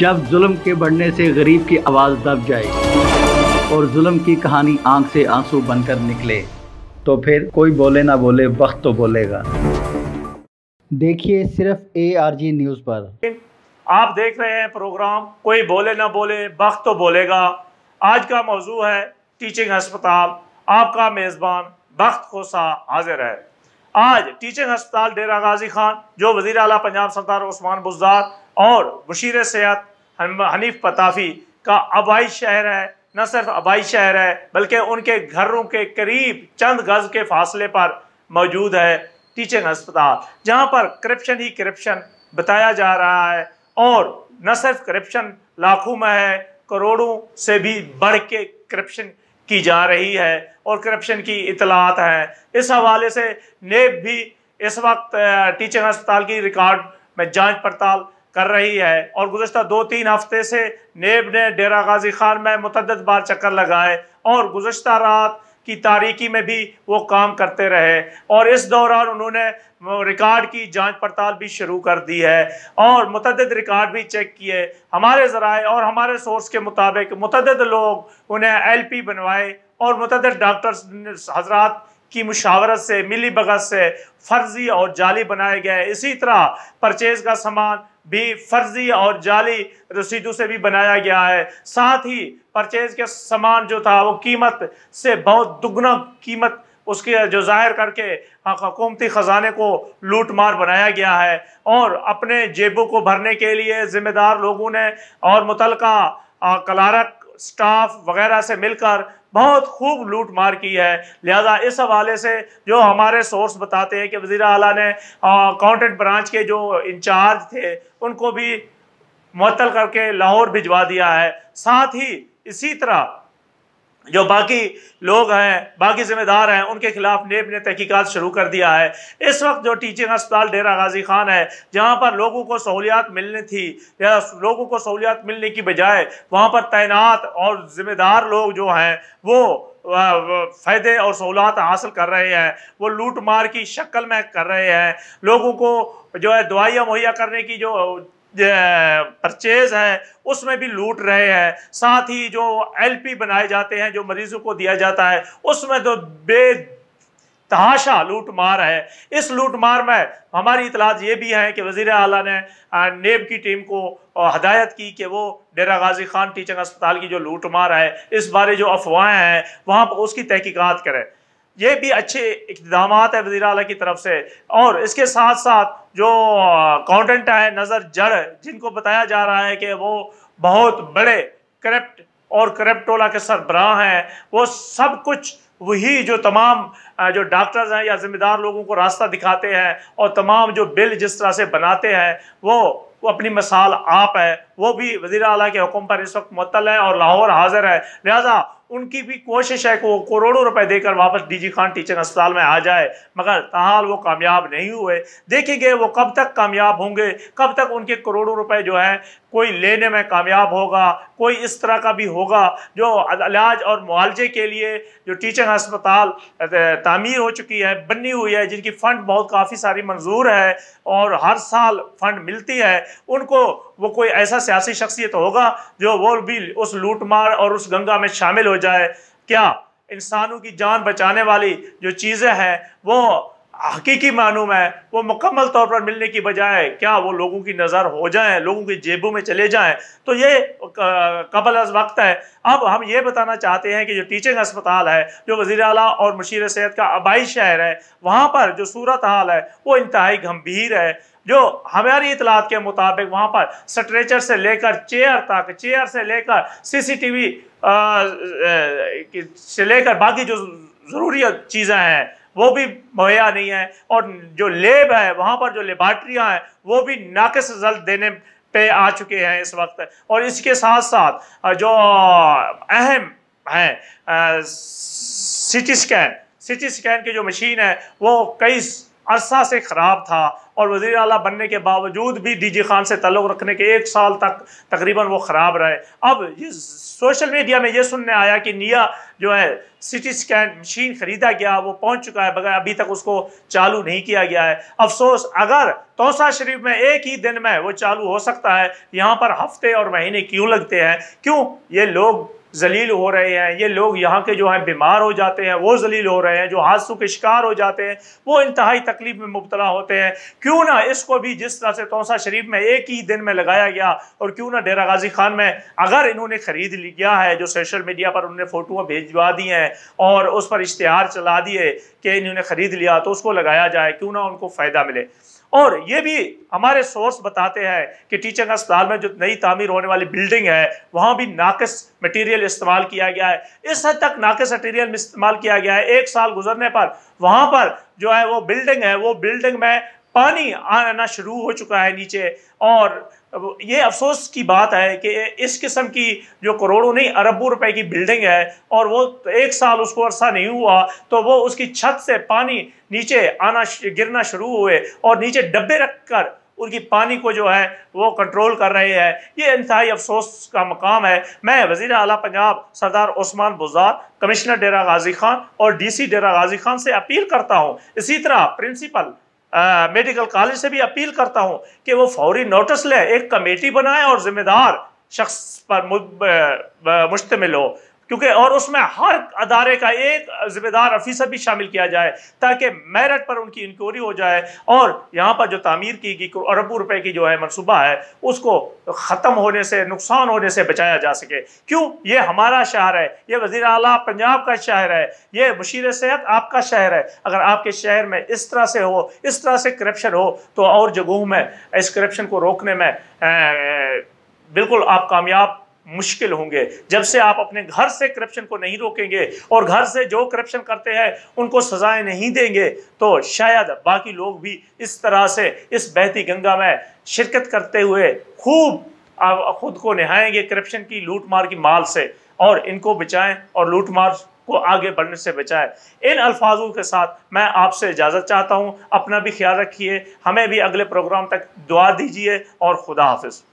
जब जुल्म के बढ़ने से गरीब की आवाज़ दब जाए और जुल्म की कहानी आंख से आंसू बनकर निकले तो फिर कोई बोले ना बोले वक्त तो बोलेगा देखिए सिर्फ ए आर जी न्यूज़ पर आप देख रहे हैं प्रोग्राम कोई बोले ना बोले वक्त तो बोलेगा आज का मौजू है टीचिंग अस्पताल आपका मेज़बान वक्त खोसा हाजिर है आज टीचिंग अस्पताल डेरा गाजी खान जो वजीर अला पंजाब सरदार उस्मान बुजार और बशीर सेहत हनीफ पताफी का आबाई शहर है न सिर्फ आबाई शहर है बल्कि उनके घरों के करीब चंद गज के फासले पर मौजूद है टीचिंग अस्पताल जहाँ पर करप्शन ही करप्शन बताया जा रहा है और न सिर्फ करप्शन लाखों में है करोड़ों से भी बढ़ के करप्शन की जा रही है और करप्शन की इतलात है इस हवाले से नेब भी इस वक्त टीचिंग अस्पताल की रिकॉर्ड में जांच पड़ताल कर रही है और गुजशत दो तीन हफ्ते से नेब ने डेरा गाजी खान में मतदद बार चक्कर लगाए और गुजशत रात की तारीकी में भी वो काम करते रहे और इस दौरान उन्होंने रिकॉर्ड की जांच पड़ताल भी शुरू कर दी है और मतदद रिकॉर्ड भी चेक किए हमारे ज़राए और हमारे सोर्स के मुताबिक मतदद लोग उन्हें एल पी बनवाए और मतदद डॉक्टर्स हजरात की मुशावरत से मिली भगत से फर्जी और जाली बनाए गए इसी तरह परचेज़ का सामान भी फर्जी और जाली रसीदों से भी बनाया गया है साथ ही परचेज के सामान जो था वो कीमत से बहुत दुगना कीमत उसके जो जाहिर करके हकूमती हाँ, ख़जाने को लूट मार बनाया गया है और अपने जेबों को भरने के लिए ज़िम्मेदार लोगों ने और मुतलका हाँ, कलारक स्टाफ वगैरह से मिलकर बहुत खूब लूट मार की है लिहाजा इस हवाले से जो हमारे सोर्स बताते हैं कि वज़ी अला ने अकाउंटेंट ब्रांच के जो इंचार्ज थे उनको भी मअतल करके लाहौर भिजवा दिया है साथ ही इसी तरह जो बाकी लोग हैं बाकी जिम्मेदार हैं उनके खिलाफ नेब ने तहकीकात शुरू कर दिया है इस वक्त जो टीचिंग अस्पताल डेरा गाजी खान है जहाँ पर लोगों को सहूलियात मिलनी थी या लोगों को सहूलियात मिलने की बजाय वहाँ पर तैनात और जिम्मेदार लोग जो हैं वो फ़ायदे और सहूलत हासिल कर रहे हैं वो लूट मार की शक्ल में कर रहे हैं लोगों को जो है दवाइयाँ मुहैया करने की जो परचेज हैं उसमें भी लूट रहे हैं साथ ही जो एलपी बनाए जाते हैं जो मरीजों को दिया जाता है उसमें तो बे तहाशा मार है इस लूटमार में हमारी इतलात ये भी है कि वजीर अला ने नेब की टीम को हदायत की कि वो डेरा गाजी खान टीचिंग अस्पताल की जो लूट मार है इस बारे जो अफवाहें हैं वहाँ पर उसकी तहकीकत करें ये भी अच्छे इकदाम है वजी अल की तरफ से और इसके साथ साथ जो अकाउंटेंट है नज़र जड़ जिनको बताया जा रहा है कि वो बहुत बड़े करप्ट और करप्टोला के सरबराह हैं वो सब कुछ वही जो तमाम जो डॉक्टर्स हैं या ज़िम्मेदार लोगों को रास्ता दिखाते हैं और तमाम जो बिल जिस तरह से बनाते हैं वो वो अपनी मिसाल आप है वो भी वजी अल के हुक्म पर इस वक्त मतल है और लाहौर हाजिर है लिहाजा उनकी भी कोशिश है कि वो करोड़ों रुपए देकर वापस डीजी खान टीचर अस्पताल में आ जाए मगर तहाल वो कामयाब नहीं हुए देखेंगे वो कब तक कामयाब होंगे कब तक उनके करोड़ों रुपए जो हैं कोई लेने में कामयाब होगा कोई इस तरह का भी होगा जो इलाज और मुआवजे के लिए जो टीचिंग अस्पताल तामीर हो चुकी है बनी हुई है जिनकी फ़ंड बहुत काफ़ी सारी मंजूर है और हर साल फ़ंड मिलती है उनको वो कोई ऐसा सियासी शख्सियत होगा जो वो भी उस लूटमार और उस गंगा में शामिल हो जाए क्या इंसानों की जान बचाने वाली जो चीज़ें हैं वो हकीकी मानों में वो मुकम्मल तौर पर मिलने की बजाय क्या वो लोगों की नज़र हो जाए लोगों की जेबों में चले जाएँ तो ये कबल अज वक्त है अब हम ये बताना चाहते हैं कि जो टीचिंग अस्पताल है जो वज़ी अला और मशीर सेहत का आबाई शहर है वहाँ पर जो सूरत हाल है वो इंतहाई गंभीर है जो हमारी इतलात के मुताबिक वहाँ पर स्ट्रेचर से लेकर चेयर तक चेयर से लेकर सी सी टी वी से लेकर बाकी जो ज़रूरी चीज़ें हैं वो भी मुहैया नहीं है और जो लेब है वहाँ पर जो लेबार्ट्रियाँ हैं वो भी नाकस रिजल्ट देने पे आ चुके हैं इस वक्त और इसके साथ साथ जो अहम हैं सिटी स्कैन सिटी स्कैन की जो मशीन है वो कई अरसा से ख़राब था और वज़ी अला बनने के बावजूद भी डी जी खान से तल्लु रखने के एक साल तक तकरीबन वो ख़राब रहे अब ये सोशल मीडिया में ये सुनने आया कि निया जो है सिटी स्कैन मशीन ख़रीदा गया वो पहुंच चुका है बगैर अभी तक उसको चालू नहीं किया गया है अफसोस अगर तोसा शरीफ में एक ही दिन में वो चालू हो सकता है यहाँ पर हफ्ते और महीने क्यों लगते हैं क्यों ये लोग जलील हो रहे हैं ये लोग यहाँ के जो हैं बीमार हो जाते हैं वो जलील हो रहे हैं जो हादसों के शिकार हो जाते हैं वो इंतहाई तकलीफ में मुबतला होते हैं क्यों ना इसको भी जिस तरह से तोसा शरीफ में एक ही दिन में लगाया गया और क्यों ना डेरा गाजी खान में अगर इन्होंने ख़रीद लिया है जो सोशल मीडिया पर उन्होंने फ़ोटो भेजवा दी हैं और उस पर इश्तहार चला दिए कि इन्होंने ख़रीद लिया तो उसको लगाया जाए क्यों ना उनको फ़ायदा मिले और ये भी हमारे सोर्स बताते हैं कि टीचिंग अस्पताल में जो नई तामीर होने वाली बिल्डिंग है वहाँ भी नाकस मटेरियल इस्तेमाल किया गया है इस हद तक नाकस मटेरियल इस्तेमाल किया गया है एक साल गुजरने पर वहाँ पर जो है वो बिल्डिंग है वो बिल्डिंग में पानी आना शुरू हो चुका है नीचे और ये अफसोस की बात है कि इस किस्म की जो करोड़ों नहीं अरबों रुपए की बिल्डिंग है और वो एक साल उसको अरसा नहीं हुआ तो वो उसकी छत से पानी नीचे आना गिरना शुरू हुए और नीचे डब्बे रख कर उनकी पानी को जो है वो कंट्रोल कर रहे हैं ये इंतहाई अफसोस का मकाम है मैं वजीर अला पंजाब सरदार ओस्मान बुजार कमिश्नर डेरा गाजी खान और डी सी डेरा गाजी खान से अपील करता हूँ इसी तरह प्रिंसिपल मेडिकल कॉलेज से भी अपील करता हूँ कि वो फौरी नोटिस लें एक कमेटी बनाए और जिम्मेदार शख्स पर मुश्तमिल हो क्योंकि और उसमें हर अदारे का एक जिम्मेदार अफीसर भी शामिल किया जाए ताकि मेरिट पर उनकी इंक्वायरी हो जाए और यहाँ पर जो तामीर की गई अरबों रुपए की जो है मनसूबा है उसको ख़त्म होने से नुकसान होने से बचाया जा सके क्यों ये हमारा शहर है ये वजीर अला पंजाब का शहर है ये मुशीर सेहत आपका शहर है अगर आपके शहर में इस तरह से हो इस तरह से करप्शन हो तो और जगहों में इस करप्शन को रोकने में बिल्कुल आप कामयाब मुश्किल होंगे जब से आप अपने घर से करप्शन को नहीं रोकेंगे और घर से जो करप्शन करते हैं उनको सजाएं नहीं देंगे तो शायद बाकी लोग भी इस तरह से इस बहती गंगा में शिरकत करते हुए खूब आप खुद को निहाएंगे करप्शन की लूट मार की माल से और इनको बचाएं और लूट मार को आगे बढ़ने से बचाएं इन अल्फाजों के साथ मैं आपसे इजाज़त चाहता हूँ अपना भी ख्याल रखिए हमें भी अगले प्रोग्राम तक दुआ दीजिए और खुदा हाफिज़